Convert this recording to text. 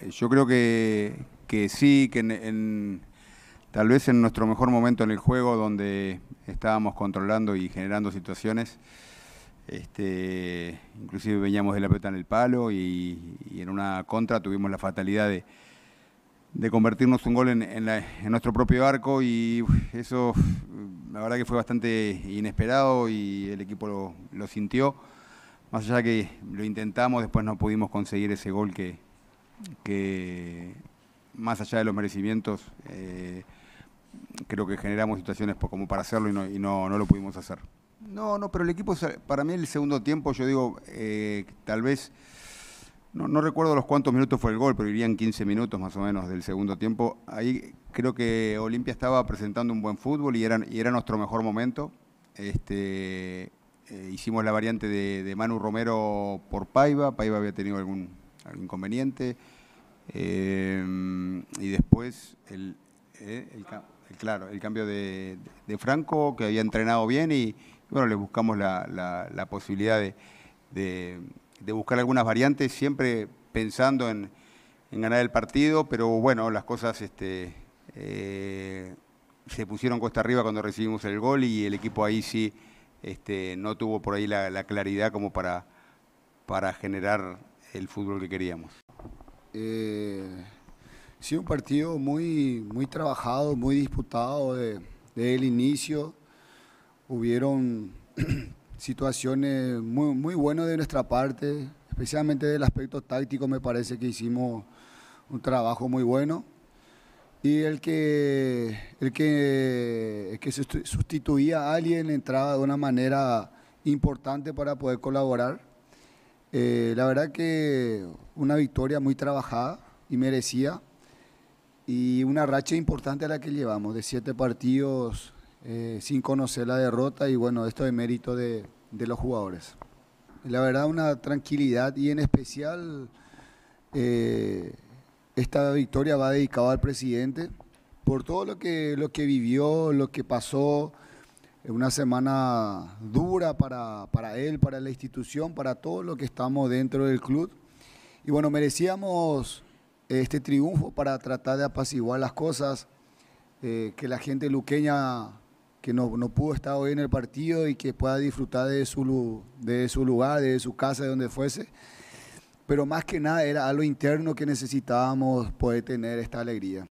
Eh, yo creo que, sí, que tal vez en nuestro mejor momento en el juego, donde estábamos controlando y generando situaciones, este, inclusive veníamos de la pelota en el palo y, en una contra tuvimos la fatalidad de, convertirnos un gol en, nuestro propio arco y eso la verdad que fue bastante inesperado y el equipo lo, lo sintió. Más allá que lo intentamos, después no pudimos conseguir ese gol que, que más allá de los merecimientos, eh, creo que generamos situaciones como para hacerlo y, no, no, lo pudimos hacer. No, no, pero el equipo, para mí el segundo tiempo, yo digo, eh, tal vez, no, recuerdo los cuántos minutos fue el gol, pero irían 15 minutos más o menos del segundo tiempo. Ahí creo que Olimpia estaba presentando un buen fútbol y era, y era nuestro mejor momento. Este, eh, hicimos la variante de, de Manu Romero por Paiva, Paiva había tenido algún inconveniente. Eh, y después eh, el, claro, el cambio de, Franco, que había entrenado bien y, bueno, le buscamos la, posibilidad de, buscar algunas variantes, siempre pensando en, ganar el partido, pero bueno, las cosas este, eh, se pusieron cuesta arriba cuando recibimos el gol y el equipo ahí sí este, no tuvo por ahí la, la claridad como para, para generar el fútbol que queríamos. Eh, sí, un partido muy, muy trabajado, muy disputado desde, el inicio. Hubieron situaciones muy, muy buenas de nuestra parte, especialmente del aspecto táctico me parece que hicimos un trabajo muy bueno. Y el que, el que, el que sustituía a alguien entraba de una manera importante para poder colaborar eh, la verdad que una victoria muy trabajada y merecida y una racha importante a la que llevamos de siete partidos eh, sin conocer la derrota y bueno, esto es mérito de, los jugadores. La verdad una tranquilidad y en especial eh, esta victoria va dedicada al presidente por todo lo que, lo que vivió, lo que pasó una semana dura para, él, para la institución, para todos los que estamos dentro del club. Y bueno, merecíamos este triunfo para tratar de apaciguar las cosas, eh, que la gente luqueña que no, pudo estar hoy en el partido y que pueda disfrutar de su, de su lugar, de su casa, de donde fuese. Pero más que nada era algo interno que necesitábamos poder tener esta alegría.